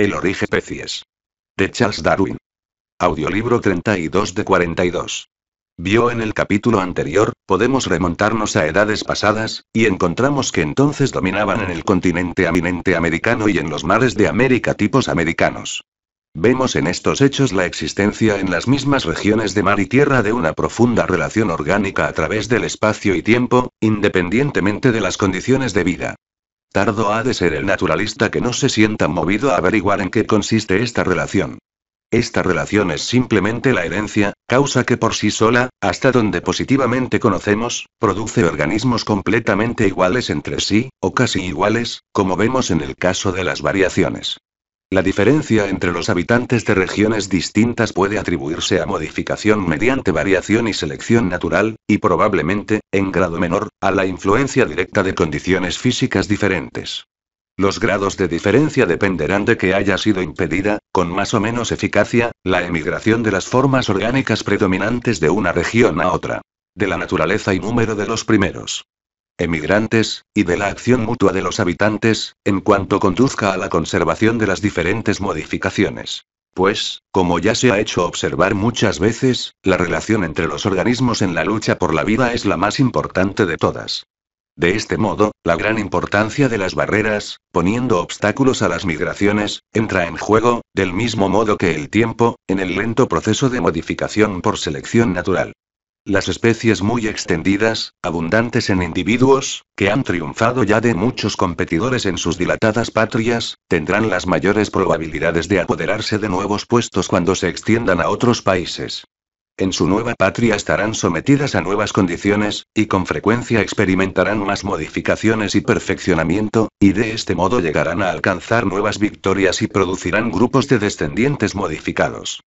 El origen especies. De Charles Darwin. Audiolibro 32 de 42. Vio en el capítulo anterior, podemos remontarnos a edades pasadas, y encontramos que entonces dominaban en el continente aminente americano y en los mares de América tipos americanos. Vemos en estos hechos la existencia en las mismas regiones de mar y tierra de una profunda relación orgánica a través del espacio y tiempo, independientemente de las condiciones de vida. Tardo ha de ser el naturalista que no se sienta movido a averiguar en qué consiste esta relación. Esta relación es simplemente la herencia, causa que por sí sola, hasta donde positivamente conocemos, produce organismos completamente iguales entre sí, o casi iguales, como vemos en el caso de las variaciones. La diferencia entre los habitantes de regiones distintas puede atribuirse a modificación mediante variación y selección natural, y probablemente, en grado menor, a la influencia directa de condiciones físicas diferentes. Los grados de diferencia dependerán de que haya sido impedida, con más o menos eficacia, la emigración de las formas orgánicas predominantes de una región a otra. De la naturaleza y número de los primeros emigrantes, y de la acción mutua de los habitantes, en cuanto conduzca a la conservación de las diferentes modificaciones. Pues, como ya se ha hecho observar muchas veces, la relación entre los organismos en la lucha por la vida es la más importante de todas. De este modo, la gran importancia de las barreras, poniendo obstáculos a las migraciones, entra en juego, del mismo modo que el tiempo, en el lento proceso de modificación por selección natural. Las especies muy extendidas, abundantes en individuos, que han triunfado ya de muchos competidores en sus dilatadas patrias, tendrán las mayores probabilidades de apoderarse de nuevos puestos cuando se extiendan a otros países. En su nueva patria estarán sometidas a nuevas condiciones, y con frecuencia experimentarán más modificaciones y perfeccionamiento, y de este modo llegarán a alcanzar nuevas victorias y producirán grupos de descendientes modificados.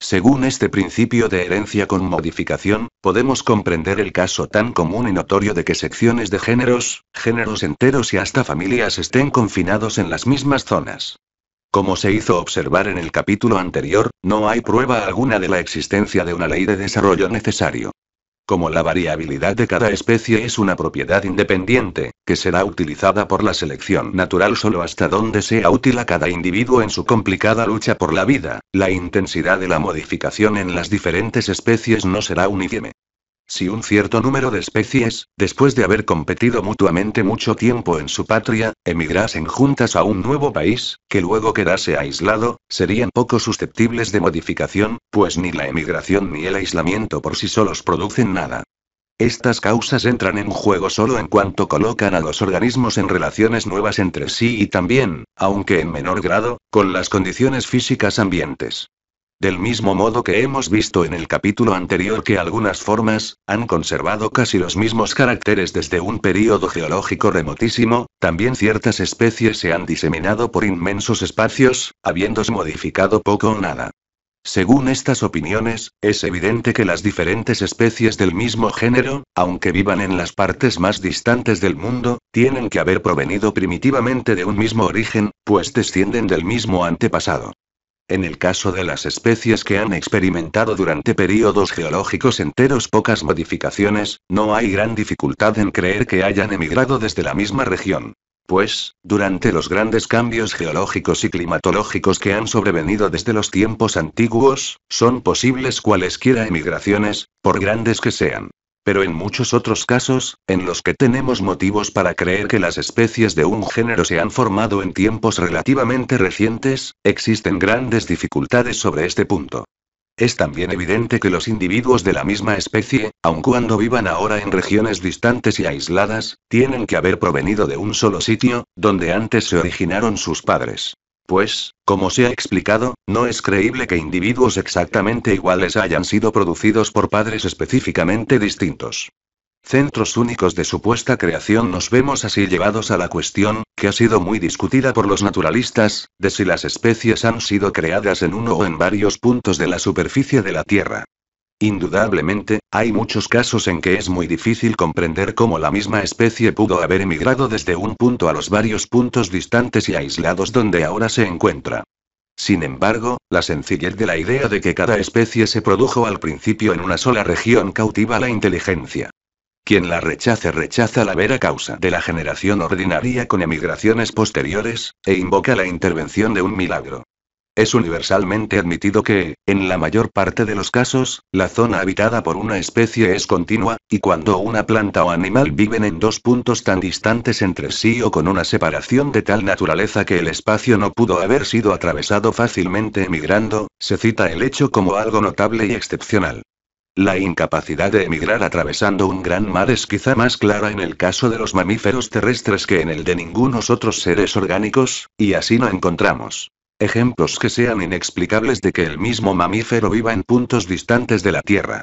Según este principio de herencia con modificación, podemos comprender el caso tan común y notorio de que secciones de géneros, géneros enteros y hasta familias estén confinados en las mismas zonas. Como se hizo observar en el capítulo anterior, no hay prueba alguna de la existencia de una ley de desarrollo necesario. Como la variabilidad de cada especie es una propiedad independiente, que será utilizada por la selección natural solo hasta donde sea útil a cada individuo en su complicada lucha por la vida, la intensidad de la modificación en las diferentes especies no será uniforme. Si un cierto número de especies, después de haber competido mutuamente mucho tiempo en su patria, emigrasen juntas a un nuevo país, que luego quedase aislado, serían poco susceptibles de modificación, pues ni la emigración ni el aislamiento por sí solos producen nada. Estas causas entran en juego solo en cuanto colocan a los organismos en relaciones nuevas entre sí y también, aunque en menor grado, con las condiciones físicas ambientes. Del mismo modo que hemos visto en el capítulo anterior que algunas formas, han conservado casi los mismos caracteres desde un período geológico remotísimo, también ciertas especies se han diseminado por inmensos espacios, habiéndose modificado poco o nada. Según estas opiniones, es evidente que las diferentes especies del mismo género, aunque vivan en las partes más distantes del mundo, tienen que haber provenido primitivamente de un mismo origen, pues descienden del mismo antepasado. En el caso de las especies que han experimentado durante períodos geológicos enteros pocas modificaciones, no hay gran dificultad en creer que hayan emigrado desde la misma región. Pues, durante los grandes cambios geológicos y climatológicos que han sobrevenido desde los tiempos antiguos, son posibles cualesquiera emigraciones, por grandes que sean. Pero en muchos otros casos, en los que tenemos motivos para creer que las especies de un género se han formado en tiempos relativamente recientes, existen grandes dificultades sobre este punto. Es también evidente que los individuos de la misma especie, aun cuando vivan ahora en regiones distantes y aisladas, tienen que haber provenido de un solo sitio, donde antes se originaron sus padres. Pues, como se ha explicado, no es creíble que individuos exactamente iguales hayan sido producidos por padres específicamente distintos. Centros únicos de supuesta creación nos vemos así llevados a la cuestión, que ha sido muy discutida por los naturalistas, de si las especies han sido creadas en uno o en varios puntos de la superficie de la Tierra. Indudablemente, hay muchos casos en que es muy difícil comprender cómo la misma especie pudo haber emigrado desde un punto a los varios puntos distantes y aislados donde ahora se encuentra. Sin embargo, la sencillez de la idea de que cada especie se produjo al principio en una sola región cautiva la inteligencia. Quien la rechace rechaza la vera causa de la generación ordinaria con emigraciones posteriores, e invoca la intervención de un milagro. Es universalmente admitido que, en la mayor parte de los casos, la zona habitada por una especie es continua, y cuando una planta o animal viven en dos puntos tan distantes entre sí o con una separación de tal naturaleza que el espacio no pudo haber sido atravesado fácilmente emigrando, se cita el hecho como algo notable y excepcional. La incapacidad de emigrar atravesando un gran mar es quizá más clara en el caso de los mamíferos terrestres que en el de ningunos otros seres orgánicos, y así no encontramos Ejemplos que sean inexplicables de que el mismo mamífero viva en puntos distantes de la Tierra.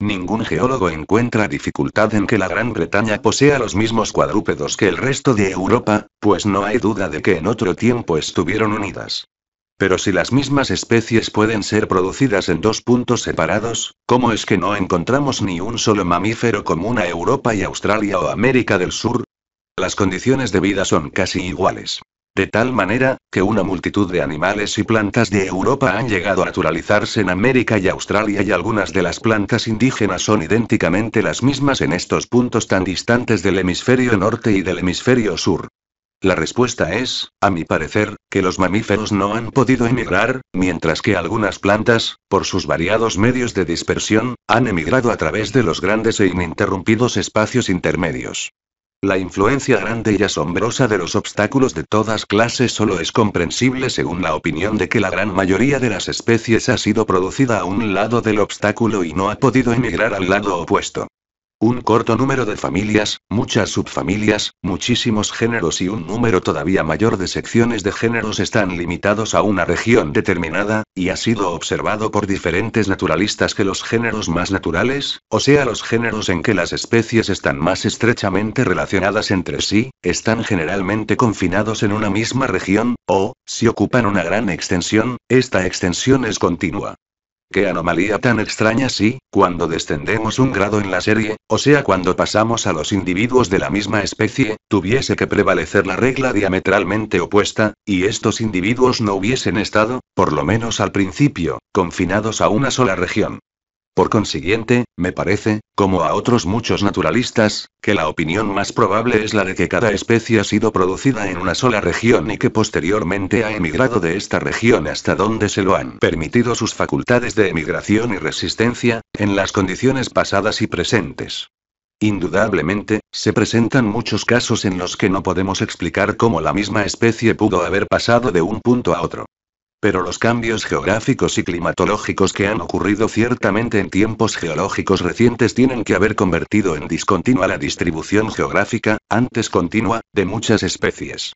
Ningún geólogo encuentra dificultad en que la Gran Bretaña posea los mismos cuadrúpedos que el resto de Europa, pues no hay duda de que en otro tiempo estuvieron unidas. Pero si las mismas especies pueden ser producidas en dos puntos separados, ¿cómo es que no encontramos ni un solo mamífero común a Europa y Australia o América del Sur? Las condiciones de vida son casi iguales. De tal manera, que una multitud de animales y plantas de Europa han llegado a naturalizarse en América y Australia y algunas de las plantas indígenas son idénticamente las mismas en estos puntos tan distantes del hemisferio norte y del hemisferio sur. La respuesta es, a mi parecer, que los mamíferos no han podido emigrar, mientras que algunas plantas, por sus variados medios de dispersión, han emigrado a través de los grandes e ininterrumpidos espacios intermedios. La influencia grande y asombrosa de los obstáculos de todas clases solo es comprensible según la opinión de que la gran mayoría de las especies ha sido producida a un lado del obstáculo y no ha podido emigrar al lado opuesto. Un corto número de familias, muchas subfamilias, muchísimos géneros y un número todavía mayor de secciones de géneros están limitados a una región determinada, y ha sido observado por diferentes naturalistas que los géneros más naturales, o sea los géneros en que las especies están más estrechamente relacionadas entre sí, están generalmente confinados en una misma región, o, si ocupan una gran extensión, esta extensión es continua. Qué anomalía tan extraña si, cuando descendemos un grado en la serie, o sea cuando pasamos a los individuos de la misma especie, tuviese que prevalecer la regla diametralmente opuesta, y estos individuos no hubiesen estado, por lo menos al principio, confinados a una sola región. Por consiguiente, me parece, como a otros muchos naturalistas, que la opinión más probable es la de que cada especie ha sido producida en una sola región y que posteriormente ha emigrado de esta región hasta donde se lo han permitido sus facultades de emigración y resistencia, en las condiciones pasadas y presentes. Indudablemente, se presentan muchos casos en los que no podemos explicar cómo la misma especie pudo haber pasado de un punto a otro. Pero los cambios geográficos y climatológicos que han ocurrido ciertamente en tiempos geológicos recientes tienen que haber convertido en discontinua la distribución geográfica, antes continua, de muchas especies.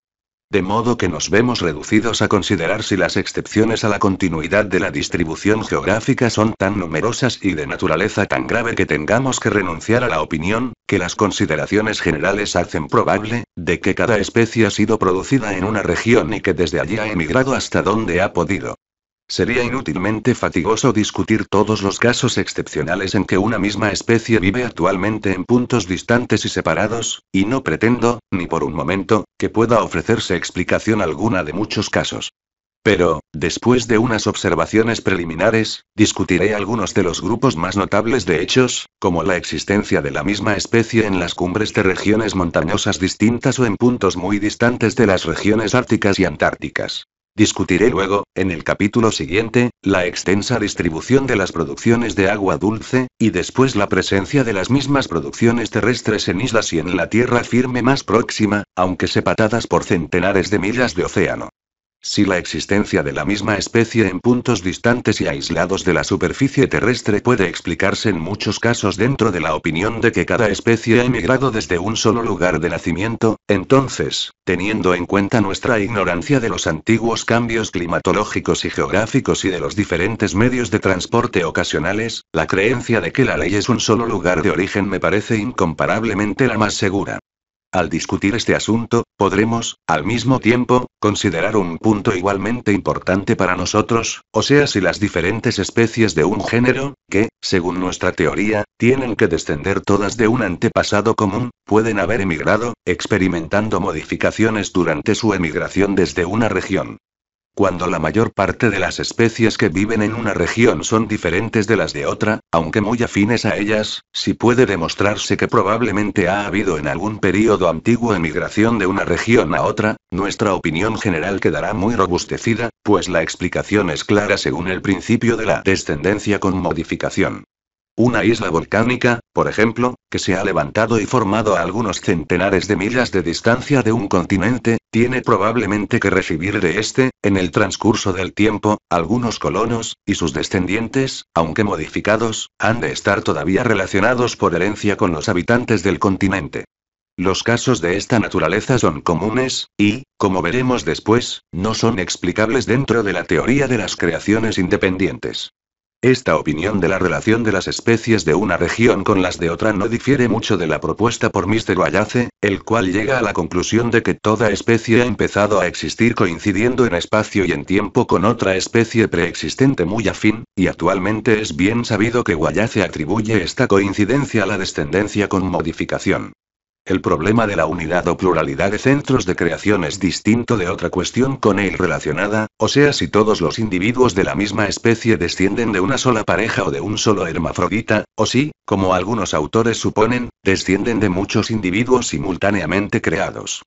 De modo que nos vemos reducidos a considerar si las excepciones a la continuidad de la distribución geográfica son tan numerosas y de naturaleza tan grave que tengamos que renunciar a la opinión, que las consideraciones generales hacen probable, de que cada especie ha sido producida en una región y que desde allí ha emigrado hasta donde ha podido. Sería inútilmente fatigoso discutir todos los casos excepcionales en que una misma especie vive actualmente en puntos distantes y separados, y no pretendo, ni por un momento, que pueda ofrecerse explicación alguna de muchos casos. Pero, después de unas observaciones preliminares, discutiré algunos de los grupos más notables de hechos, como la existencia de la misma especie en las cumbres de regiones montañosas distintas o en puntos muy distantes de las regiones árticas y antárticas. Discutiré luego, en el capítulo siguiente, la extensa distribución de las producciones de agua dulce, y después la presencia de las mismas producciones terrestres en islas y en la tierra firme más próxima, aunque separadas por centenares de millas de océano. Si la existencia de la misma especie en puntos distantes y aislados de la superficie terrestre puede explicarse en muchos casos dentro de la opinión de que cada especie ha emigrado desde un solo lugar de nacimiento, entonces, teniendo en cuenta nuestra ignorancia de los antiguos cambios climatológicos y geográficos y de los diferentes medios de transporte ocasionales, la creencia de que la ley es un solo lugar de origen me parece incomparablemente la más segura. Al discutir este asunto, podremos, al mismo tiempo, considerar un punto igualmente importante para nosotros, o sea, si las diferentes especies de un género, que, según nuestra teoría, tienen que descender todas de un antepasado común, pueden haber emigrado, experimentando modificaciones durante su emigración desde una región. Cuando la mayor parte de las especies que viven en una región son diferentes de las de otra, aunque muy afines a ellas, si puede demostrarse que probablemente ha habido en algún período antiguo emigración de una región a otra, nuestra opinión general quedará muy robustecida, pues la explicación es clara según el principio de la descendencia con modificación. Una isla volcánica, por ejemplo, que se ha levantado y formado a algunos centenares de millas de distancia de un continente, tiene probablemente que recibir de este, en el transcurso del tiempo, algunos colonos, y sus descendientes, aunque modificados, han de estar todavía relacionados por herencia con los habitantes del continente. Los casos de esta naturaleza son comunes, y, como veremos después, no son explicables dentro de la teoría de las creaciones independientes. Esta opinión de la relación de las especies de una región con las de otra no difiere mucho de la propuesta por Mr. Wallace, el cual llega a la conclusión de que toda especie ha empezado a existir coincidiendo en espacio y en tiempo con otra especie preexistente muy afín, y actualmente es bien sabido que Wallace atribuye esta coincidencia a la descendencia con modificación. El problema de la unidad o pluralidad de centros de creación es distinto de otra cuestión con él relacionada, o sea si todos los individuos de la misma especie descienden de una sola pareja o de un solo hermafrodita, o si, como algunos autores suponen, descienden de muchos individuos simultáneamente creados.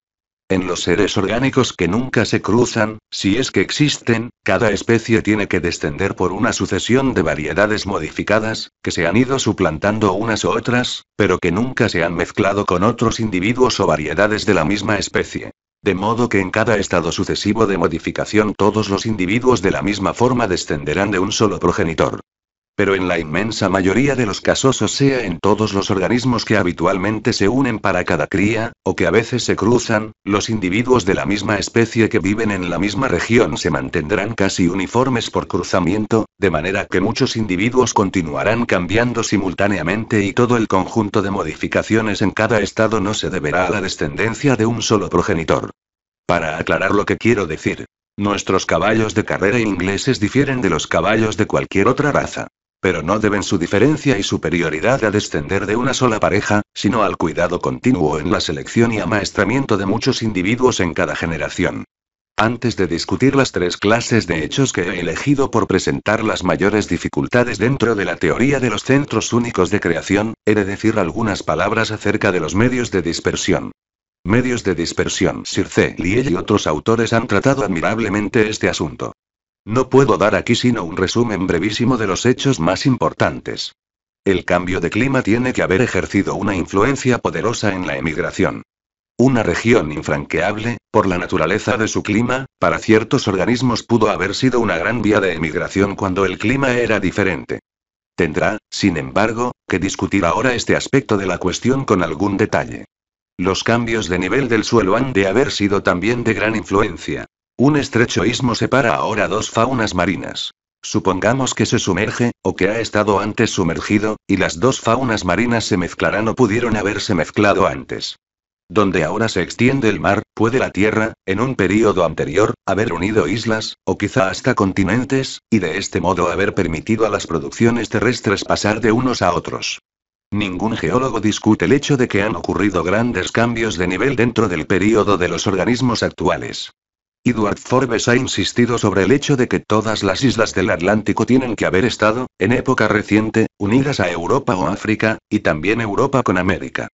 En los seres orgánicos que nunca se cruzan, si es que existen, cada especie tiene que descender por una sucesión de variedades modificadas, que se han ido suplantando unas u otras, pero que nunca se han mezclado con otros individuos o variedades de la misma especie. De modo que en cada estado sucesivo de modificación todos los individuos de la misma forma descenderán de un solo progenitor pero en la inmensa mayoría de los casos o sea en todos los organismos que habitualmente se unen para cada cría, o que a veces se cruzan, los individuos de la misma especie que viven en la misma región se mantendrán casi uniformes por cruzamiento, de manera que muchos individuos continuarán cambiando simultáneamente y todo el conjunto de modificaciones en cada estado no se deberá a la descendencia de un solo progenitor. Para aclarar lo que quiero decir, Nuestros caballos de carrera ingleses difieren de los caballos de cualquier otra raza. Pero no deben su diferencia y superioridad a descender de una sola pareja, sino al cuidado continuo en la selección y amaestramiento de muchos individuos en cada generación. Antes de discutir las tres clases de hechos que he elegido por presentar las mayores dificultades dentro de la teoría de los centros únicos de creación, he de decir algunas palabras acerca de los medios de dispersión. Medios de dispersión. Sir C. y otros autores han tratado admirablemente este asunto. No puedo dar aquí sino un resumen brevísimo de los hechos más importantes. El cambio de clima tiene que haber ejercido una influencia poderosa en la emigración. Una región infranqueable, por la naturaleza de su clima, para ciertos organismos pudo haber sido una gran vía de emigración cuando el clima era diferente. Tendrá, sin embargo, que discutir ahora este aspecto de la cuestión con algún detalle. Los cambios de nivel del suelo han de haber sido también de gran influencia. Un estrecho ismo separa ahora dos faunas marinas. Supongamos que se sumerge, o que ha estado antes sumergido, y las dos faunas marinas se mezclarán o pudieron haberse mezclado antes. Donde ahora se extiende el mar, puede la Tierra, en un período anterior, haber unido islas, o quizá hasta continentes, y de este modo haber permitido a las producciones terrestres pasar de unos a otros. Ningún geólogo discute el hecho de que han ocurrido grandes cambios de nivel dentro del período de los organismos actuales. Edward Forbes ha insistido sobre el hecho de que todas las islas del Atlántico tienen que haber estado, en época reciente, unidas a Europa o África, y también Europa con América.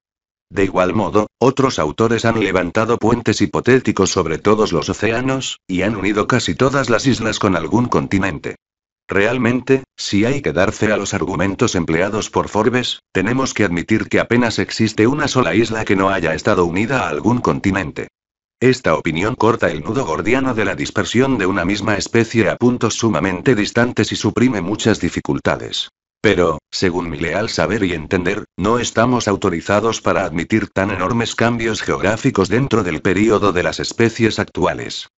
De igual modo, otros autores han levantado puentes hipotéticos sobre todos los océanos, y han unido casi todas las islas con algún continente. Realmente, si hay que dar fe a los argumentos empleados por Forbes, tenemos que admitir que apenas existe una sola isla que no haya estado unida a algún continente. Esta opinión corta el nudo gordiano de la dispersión de una misma especie a puntos sumamente distantes y suprime muchas dificultades. Pero, según mi leal saber y entender, no estamos autorizados para admitir tan enormes cambios geográficos dentro del período de las especies actuales.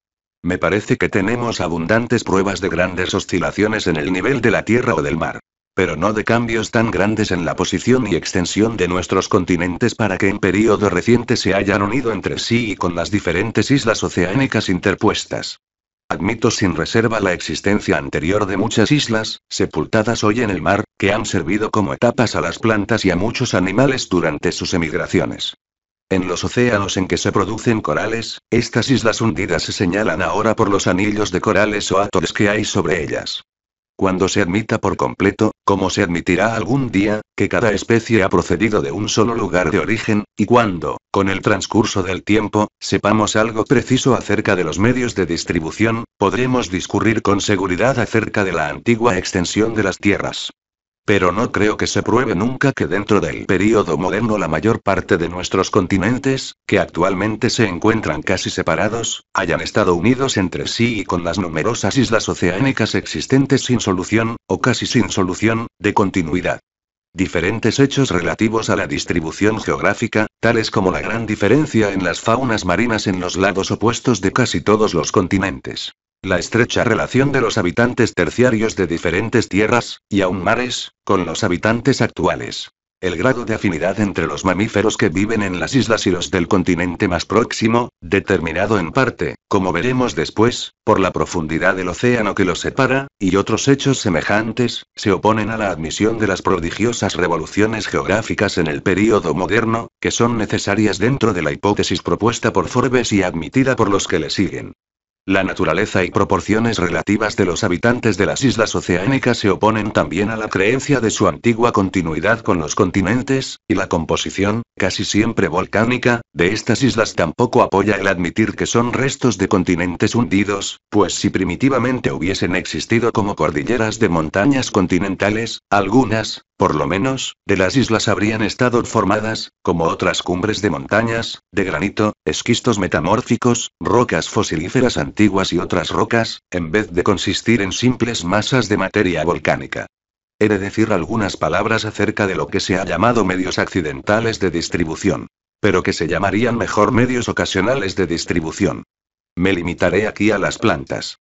Me parece que tenemos abundantes pruebas de grandes oscilaciones en el nivel de la Tierra o del mar pero no de cambios tan grandes en la posición y extensión de nuestros continentes para que en periodo reciente se hayan unido entre sí y con las diferentes islas oceánicas interpuestas. Admito sin reserva la existencia anterior de muchas islas, sepultadas hoy en el mar, que han servido como etapas a las plantas y a muchos animales durante sus emigraciones. En los océanos en que se producen corales, estas islas hundidas se señalan ahora por los anillos de corales o atoles que hay sobre ellas. Cuando se admita por completo, como se admitirá algún día, que cada especie ha procedido de un solo lugar de origen, y cuando, con el transcurso del tiempo, sepamos algo preciso acerca de los medios de distribución, podremos discurrir con seguridad acerca de la antigua extensión de las tierras. Pero no creo que se pruebe nunca que dentro del período moderno la mayor parte de nuestros continentes, que actualmente se encuentran casi separados, hayan estado unidos entre sí y con las numerosas islas oceánicas existentes sin solución, o casi sin solución, de continuidad. Diferentes hechos relativos a la distribución geográfica, tales como la gran diferencia en las faunas marinas en los lados opuestos de casi todos los continentes la estrecha relación de los habitantes terciarios de diferentes tierras, y aún mares, con los habitantes actuales. El grado de afinidad entre los mamíferos que viven en las islas y los del continente más próximo, determinado en parte, como veremos después, por la profundidad del océano que los separa, y otros hechos semejantes, se oponen a la admisión de las prodigiosas revoluciones geográficas en el período moderno, que son necesarias dentro de la hipótesis propuesta por Forbes y admitida por los que le siguen. La naturaleza y proporciones relativas de los habitantes de las islas oceánicas se oponen también a la creencia de su antigua continuidad con los continentes, y la composición, casi siempre volcánica, de estas islas tampoco apoya el admitir que son restos de continentes hundidos, pues si primitivamente hubiesen existido como cordilleras de montañas continentales, algunas, por lo menos, de las islas habrían estado formadas, como otras cumbres de montañas, de granito, esquistos metamórficos, rocas fosilíferas antiguas y otras rocas, en vez de consistir en simples masas de materia volcánica. He de decir algunas palabras acerca de lo que se ha llamado medios accidentales de distribución, pero que se llamarían mejor medios ocasionales de distribución. Me limitaré aquí a las plantas.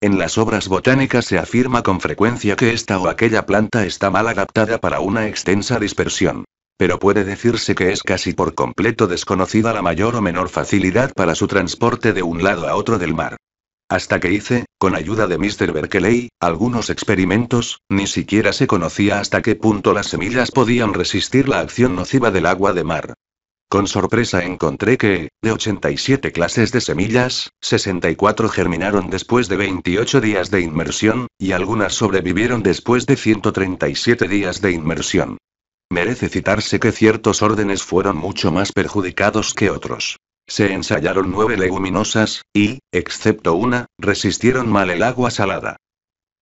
En las obras botánicas se afirma con frecuencia que esta o aquella planta está mal adaptada para una extensa dispersión. Pero puede decirse que es casi por completo desconocida la mayor o menor facilidad para su transporte de un lado a otro del mar. Hasta que hice, con ayuda de Mr. Berkeley, algunos experimentos, ni siquiera se conocía hasta qué punto las semillas podían resistir la acción nociva del agua de mar. Con sorpresa encontré que, de 87 clases de semillas, 64 germinaron después de 28 días de inmersión, y algunas sobrevivieron después de 137 días de inmersión. Merece citarse que ciertos órdenes fueron mucho más perjudicados que otros. Se ensayaron nueve leguminosas, y, excepto una, resistieron mal el agua salada.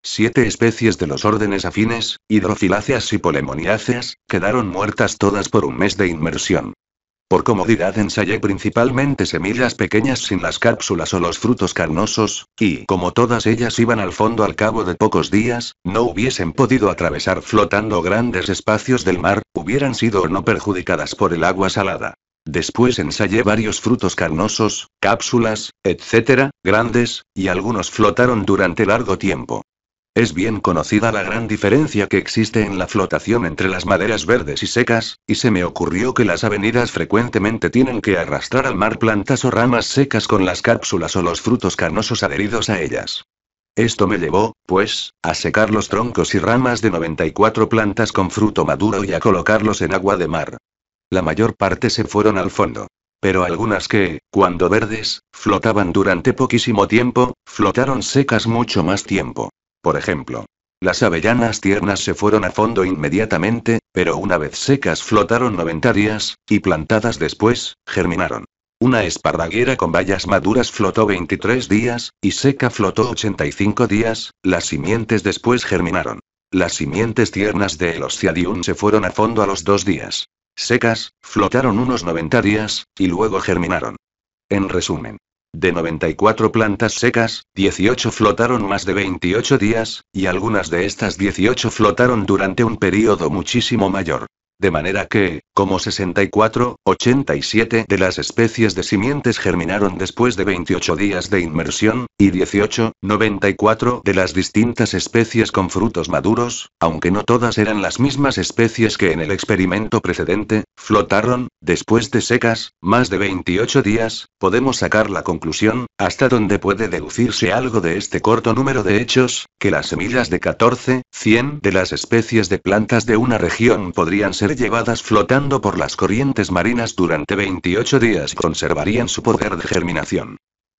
Siete especies de los órdenes afines, hidrofiláceas y polemoniáceas, quedaron muertas todas por un mes de inmersión. Por comodidad ensayé principalmente semillas pequeñas sin las cápsulas o los frutos carnosos, y como todas ellas iban al fondo al cabo de pocos días, no hubiesen podido atravesar flotando grandes espacios del mar, hubieran sido o no perjudicadas por el agua salada. Después ensayé varios frutos carnosos, cápsulas, etc., grandes, y algunos flotaron durante largo tiempo. Es bien conocida la gran diferencia que existe en la flotación entre las maderas verdes y secas, y se me ocurrió que las avenidas frecuentemente tienen que arrastrar al mar plantas o ramas secas con las cápsulas o los frutos carnosos adheridos a ellas. Esto me llevó, pues, a secar los troncos y ramas de 94 plantas con fruto maduro y a colocarlos en agua de mar. La mayor parte se fueron al fondo. Pero algunas que, cuando verdes, flotaban durante poquísimo tiempo, flotaron secas mucho más tiempo por ejemplo. Las avellanas tiernas se fueron a fondo inmediatamente, pero una vez secas flotaron 90 días, y plantadas después, germinaron. Una espardaguera con bayas maduras flotó 23 días, y seca flotó 85 días, las simientes después germinaron. Las simientes tiernas de Elosciadium se fueron a fondo a los dos días. Secas, flotaron unos 90 días, y luego germinaron. En resumen, de 94 plantas secas, 18 flotaron más de 28 días, y algunas de estas 18 flotaron durante un periodo muchísimo mayor. De manera que, como 64, 87 de las especies de simientes germinaron después de 28 días de inmersión, y 18, 94 de las distintas especies con frutos maduros, aunque no todas eran las mismas especies que en el experimento precedente, flotaron, después de secas, más de 28 días, podemos sacar la conclusión, hasta donde puede deducirse algo de este corto número de hechos, que las semillas de 14, 100 de las especies de plantas de una región podrían ser llevadas flotando por las corrientes marinas durante 28 días conservarían su poder de germinación.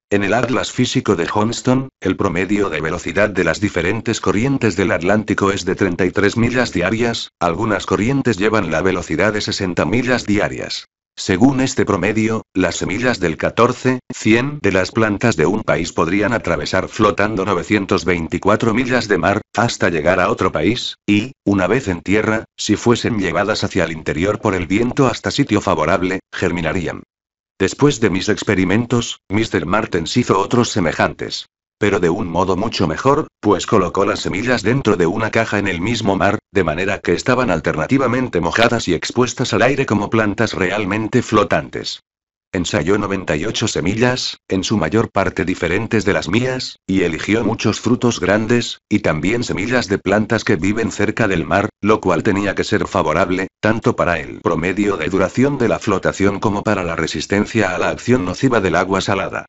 En el Atlas físico de Johnston, el promedio de velocidad de las diferentes corrientes del Atlántico es de 33 millas diarias, algunas corrientes llevan la velocidad de 60 millas diarias. Según este promedio, las semillas del 100 de las plantas de un país podrían atravesar flotando 924 millas de mar, hasta llegar a otro país, y, una vez en tierra, si fuesen llevadas hacia el interior por el viento hasta sitio favorable, germinarían. Después de mis experimentos, Mr. Martens hizo otros semejantes pero de un modo mucho mejor, pues colocó las semillas dentro de una caja en el mismo mar, de manera que estaban alternativamente mojadas y expuestas al aire como plantas realmente flotantes. Ensayó 98 semillas, en su mayor parte diferentes de las mías, y eligió muchos frutos grandes, y también semillas de plantas que viven cerca del mar, lo cual tenía que ser favorable, tanto para el promedio de duración de la flotación como para la resistencia a la acción nociva del agua salada.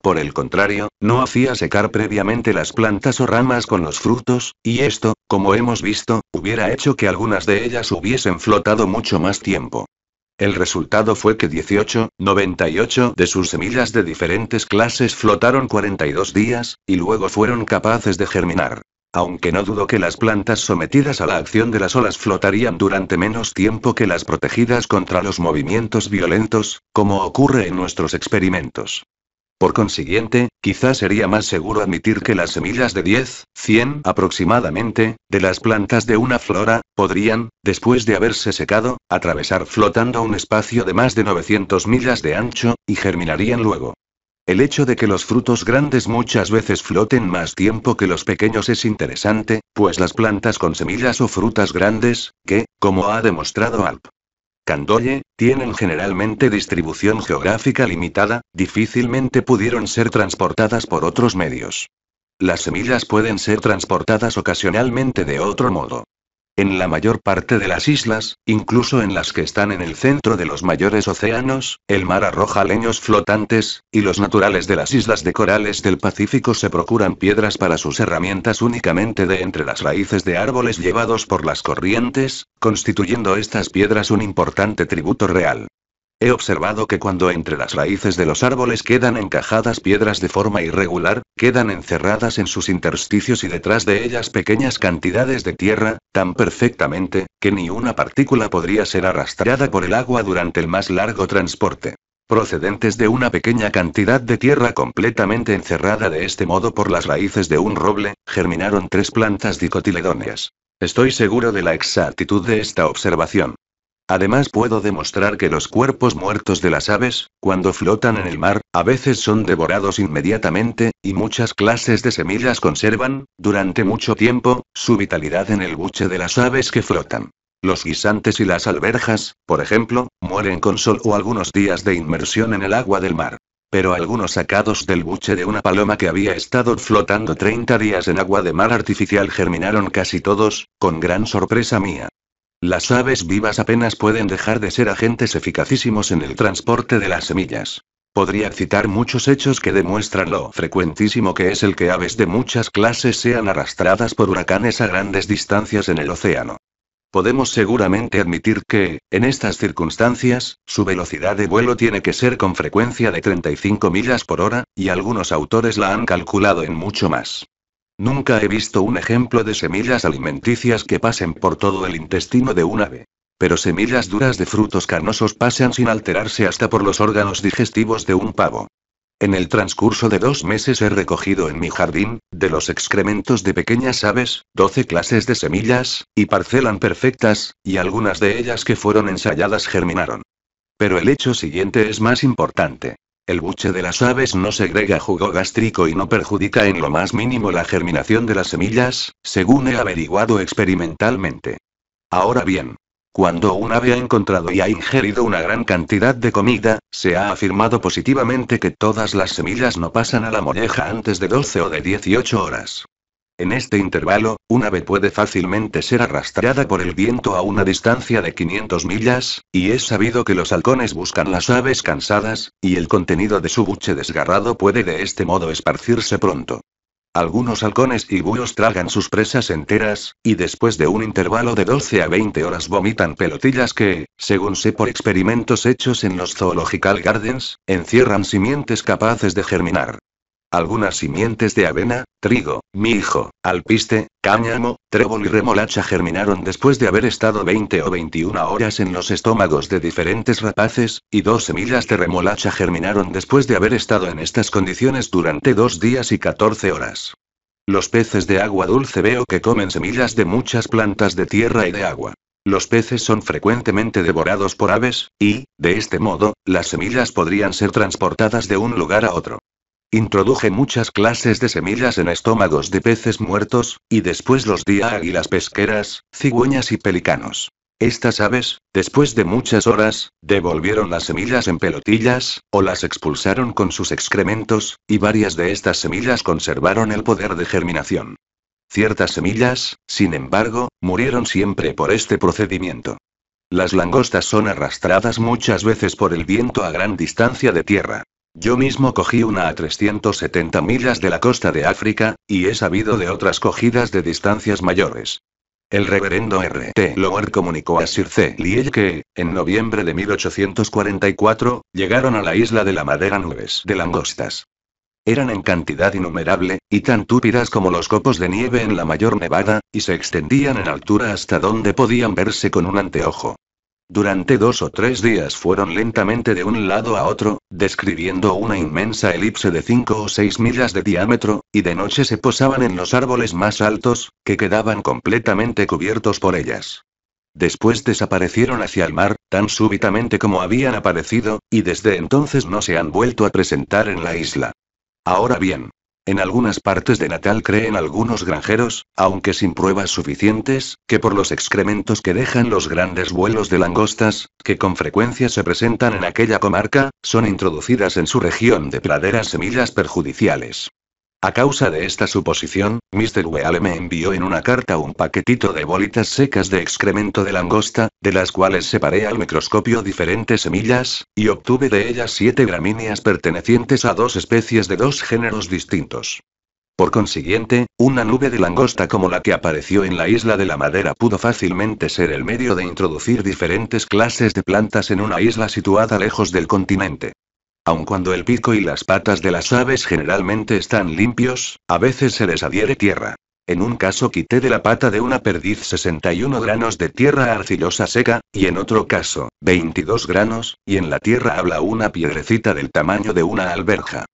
Por el contrario, no hacía secar previamente las plantas o ramas con los frutos, y esto, como hemos visto, hubiera hecho que algunas de ellas hubiesen flotado mucho más tiempo. El resultado fue que 18, 98 de sus semillas de diferentes clases flotaron 42 días, y luego fueron capaces de germinar. Aunque no dudo que las plantas sometidas a la acción de las olas flotarían durante menos tiempo que las protegidas contra los movimientos violentos, como ocurre en nuestros experimentos. Por consiguiente, quizás sería más seguro admitir que las semillas de 10, 100 aproximadamente, de las plantas de una flora, podrían, después de haberse secado, atravesar flotando un espacio de más de 900 millas de ancho, y germinarían luego. El hecho de que los frutos grandes muchas veces floten más tiempo que los pequeños es interesante, pues las plantas con semillas o frutas grandes, que, como ha demostrado Alp, Candolle, tienen generalmente distribución geográfica limitada, difícilmente pudieron ser transportadas por otros medios. Las semillas pueden ser transportadas ocasionalmente de otro modo, en la mayor parte de las islas, incluso en las que están en el centro de los mayores océanos, el mar arroja leños flotantes, y los naturales de las islas de corales del Pacífico se procuran piedras para sus herramientas únicamente de entre las raíces de árboles llevados por las corrientes, constituyendo estas piedras un importante tributo real. He observado que cuando entre las raíces de los árboles quedan encajadas piedras de forma irregular, quedan encerradas en sus intersticios y detrás de ellas pequeñas cantidades de tierra, tan perfectamente, que ni una partícula podría ser arrastrada por el agua durante el más largo transporte procedentes de una pequeña cantidad de tierra completamente encerrada de este modo por las raíces de un roble, germinaron tres plantas dicotiledóneas. Estoy seguro de la exactitud de esta observación. Además puedo demostrar que los cuerpos muertos de las aves, cuando flotan en el mar, a veces son devorados inmediatamente, y muchas clases de semillas conservan, durante mucho tiempo, su vitalidad en el buche de las aves que flotan. Los guisantes y las alberjas, por ejemplo, mueren con sol o algunos días de inmersión en el agua del mar. Pero algunos sacados del buche de una paloma que había estado flotando 30 días en agua de mar artificial germinaron casi todos, con gran sorpresa mía. Las aves vivas apenas pueden dejar de ser agentes eficacísimos en el transporte de las semillas. Podría citar muchos hechos que demuestran lo frecuentísimo que es el que aves de muchas clases sean arrastradas por huracanes a grandes distancias en el océano. Podemos seguramente admitir que, en estas circunstancias, su velocidad de vuelo tiene que ser con frecuencia de 35 millas por hora, y algunos autores la han calculado en mucho más. Nunca he visto un ejemplo de semillas alimenticias que pasen por todo el intestino de un ave. Pero semillas duras de frutos carnosos pasan sin alterarse hasta por los órganos digestivos de un pavo. En el transcurso de dos meses he recogido en mi jardín, de los excrementos de pequeñas aves, 12 clases de semillas, y parcelan perfectas, y algunas de ellas que fueron ensayadas germinaron. Pero el hecho siguiente es más importante. El buche de las aves no segrega jugo gástrico y no perjudica en lo más mínimo la germinación de las semillas, según he averiguado experimentalmente. Ahora bien, cuando un ave ha encontrado y ha ingerido una gran cantidad de comida, se ha afirmado positivamente que todas las semillas no pasan a la molleja antes de 12 o de 18 horas. En este intervalo, un ave puede fácilmente ser arrastrada por el viento a una distancia de 500 millas, y es sabido que los halcones buscan las aves cansadas, y el contenido de su buche desgarrado puede de este modo esparcirse pronto. Algunos halcones y búhos tragan sus presas enteras, y después de un intervalo de 12 a 20 horas vomitan pelotillas que, según sé por experimentos hechos en los Zoological Gardens, encierran simientes capaces de germinar. Algunas simientes de avena, trigo, mijo, alpiste, cáñamo, trébol y remolacha germinaron después de haber estado 20 o 21 horas en los estómagos de diferentes rapaces, y dos semillas de remolacha germinaron después de haber estado en estas condiciones durante dos días y 14 horas. Los peces de agua dulce veo que comen semillas de muchas plantas de tierra y de agua. Los peces son frecuentemente devorados por aves, y, de este modo, las semillas podrían ser transportadas de un lugar a otro. Introduje muchas clases de semillas en estómagos de peces muertos, y después los di a águilas pesqueras, cigüeñas y pelicanos. Estas aves, después de muchas horas, devolvieron las semillas en pelotillas, o las expulsaron con sus excrementos, y varias de estas semillas conservaron el poder de germinación. Ciertas semillas, sin embargo, murieron siempre por este procedimiento. Las langostas son arrastradas muchas veces por el viento a gran distancia de tierra. Yo mismo cogí una a 370 millas de la costa de África, y he sabido de otras cogidas de distancias mayores. El reverendo R.T. Lower comunicó a Sir C. Liel que, en noviembre de 1844, llegaron a la isla de la Madera nubes de langostas. Eran en cantidad innumerable, y tan túpidas como los copos de nieve en la mayor nevada, y se extendían en altura hasta donde podían verse con un anteojo. Durante dos o tres días fueron lentamente de un lado a otro, describiendo una inmensa elipse de cinco o seis millas de diámetro, y de noche se posaban en los árboles más altos, que quedaban completamente cubiertos por ellas. Después desaparecieron hacia el mar, tan súbitamente como habían aparecido, y desde entonces no se han vuelto a presentar en la isla. Ahora bien, en algunas partes de Natal creen algunos granjeros, aunque sin pruebas suficientes, que por los excrementos que dejan los grandes vuelos de langostas, que con frecuencia se presentan en aquella comarca, son introducidas en su región de praderas semillas perjudiciales. A causa de esta suposición, Mr. Weale me envió en una carta un paquetito de bolitas secas de excremento de langosta, de las cuales separé al microscopio diferentes semillas, y obtuve de ellas siete gramíneas pertenecientes a dos especies de dos géneros distintos. Por consiguiente, una nube de langosta como la que apareció en la isla de la madera pudo fácilmente ser el medio de introducir diferentes clases de plantas en una isla situada lejos del continente. Aun cuando el pico y las patas de las aves generalmente están limpios, a veces se les adhiere tierra. En un caso quité de la pata de una perdiz 61 granos de tierra arcillosa seca, y en otro caso, 22 granos, y en la tierra habla una piedrecita del tamaño de una alberja.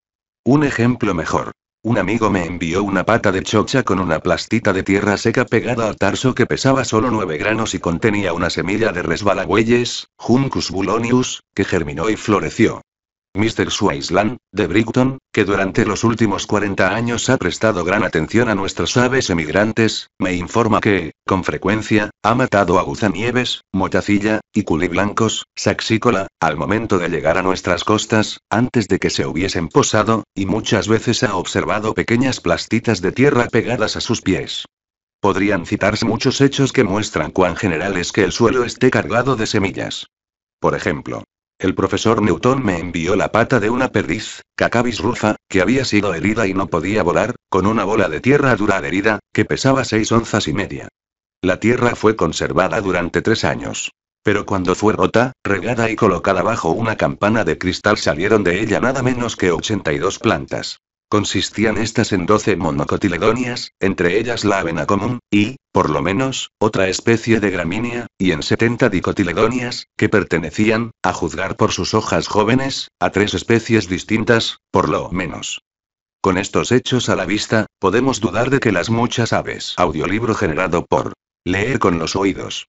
Un ejemplo mejor. Un amigo me envió una pata de chocha con una plastita de tierra seca pegada al tarso que pesaba solo 9 granos y contenía una semilla de resbalagüeyes, Juncus bulonius, que germinó y floreció. Mr. Swaisland, de Brighton, que durante los últimos 40 años ha prestado gran atención a nuestros aves emigrantes, me informa que, con frecuencia, ha matado a guzanieves, motacilla, y culiblancos, saxícola, al momento de llegar a nuestras costas, antes de que se hubiesen posado, y muchas veces ha observado pequeñas plastitas de tierra pegadas a sus pies. Podrían citarse muchos hechos que muestran cuán general es que el suelo esté cargado de semillas. Por ejemplo, el profesor Newton me envió la pata de una perdiz, Cacabis rufa, que había sido herida y no podía volar, con una bola de tierra dura adherida, que pesaba seis onzas y media. La tierra fue conservada durante tres años. Pero cuando fue rota, regada y colocada bajo una campana de cristal salieron de ella nada menos que 82 plantas. Consistían estas en 12 monocotiledonias, entre ellas la avena común, y, por lo menos, otra especie de gramínea, y en 70 dicotiledonias, que pertenecían, a juzgar por sus hojas jóvenes, a tres especies distintas, por lo menos. Con estos hechos a la vista, podemos dudar de que las muchas aves. Audiolibro generado por Leer con los oídos.